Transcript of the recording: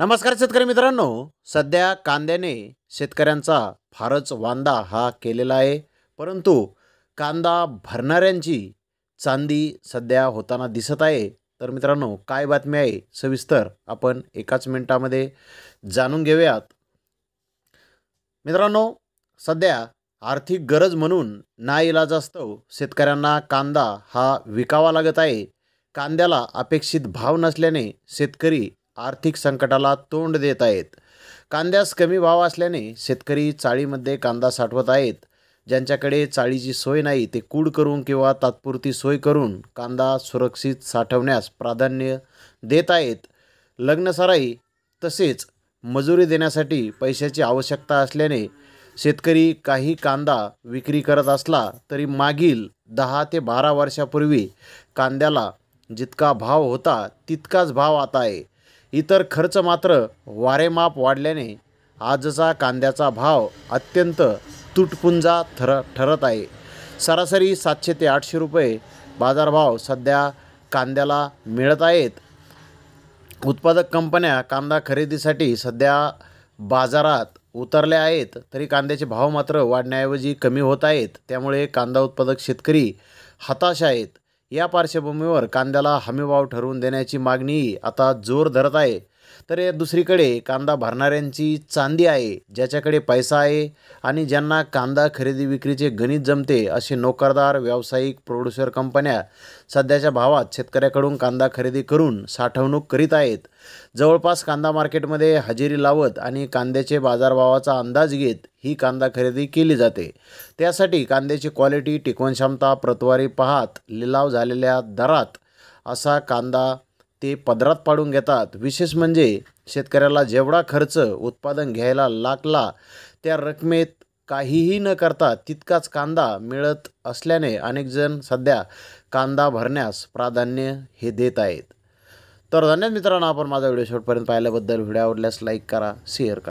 नमस्कार शेतकरी मित्रांनो सध्या कांद्याने शेतकऱ्यांचा फारच वांदा हा केलेला आहे परंतु कांदा भरणाऱ्यांची चांदी सध्या होताना दिसत आहे तर मित्रांनो काय बातमी आहे सविस्तर आपण एकाच मिनिटामध्ये जाणून घेऊयात मित्रांनो सध्या आर्थिक गरज म्हणून ना इलाजास्तव शेतकऱ्यांना कांदा हा विकावा लागत आहे कांद्याला अपेक्षित भाव नसल्याने शेतकरी आर्थिक संकटाला तोंड देत आहेत कांद्यास कमी भाव असल्याने शेतकरी चाळीमध्ये कांदा साठवत आहेत ज्यांच्याकडे चाळीची सोय नाही ते कूड करून किंवा तात्पुरती सोय करून कांदा सुरक्षित साठवण्यास प्राधान्य देत आहेत लग्नसराई तसेच मजुरी देण्यासाठी पैशाची आवश्यकता असल्याने शेतकरी काही कांदा विक्री करत असला तरी मागील दहा ते बारा वर्षापूर्वी कांद्याला जितका भाव होता तितकाच भाव आता आहे इतर खर्च मात्र वारेमाप वाढल्याने आजचा कांद्याचा भाव अत्यंत तुटपुंजा थर ठरत आहे सरासरी सातशे ते आठशे रुपये बाजारभाव सध्या कांद्याला मिळत आहेत उत्पादक कंपन्या कांदा खरेदीसाठी सध्या बाजारात उतरल्या आहेत तरी कांद्याचे भाव मात्र वाढण्याऐवजी कमी होत आहेत त्यामुळे कांदा उत्पादक शेतकरी हताश आहेत या पार्श्वभूमीवर कांद्याला हमीभाव ठरवून देण्याची मागणीही आता जोर धरत आहे तर या दुसरीकडे कांदा भरणाऱ्यांची चांदी आहे ज्याच्याकडे पैसा आहे आणि ज्यांना कांदा खरेदी विक्रीचे गणित जमते असे नोकरदार व्यावसायिक प्रोड्युसर कंपन्या सध्याच्या भावात शेतकऱ्याकडून कांदा खरेदी करून साठवणूक करीत आहेत जवळपास कांदा मार्केटमध्ये हजेरी लावत आणि कांद्याचे बाजारभावाचा अंदाज घेत ही कांदा खरेदी केली जाते त्यासाठी कांद्याची क्वालिटी टिकवण क्षमता प्रतवारी पाहात लिलाव झालेल्या दरात असा कांदा ते पदरात पाडून घेतात विशेष म्हणजे शेतकऱ्याला जेवढा खर्च उत्पादन घ्यायला लागला त्या रकमेत काहीही न करता तितकाच कांदा मिळत असल्याने अनेकजण सध्या कांदा भरण्यास प्राधान्य हे देत आहेत तर धन्यवाद मित्रांनो आपण माझा व्हिडिओ शेवटपर्यंत पाहिल्याबद्दल व्हिडिओ आवडल्यास लाईक करा शेअर करा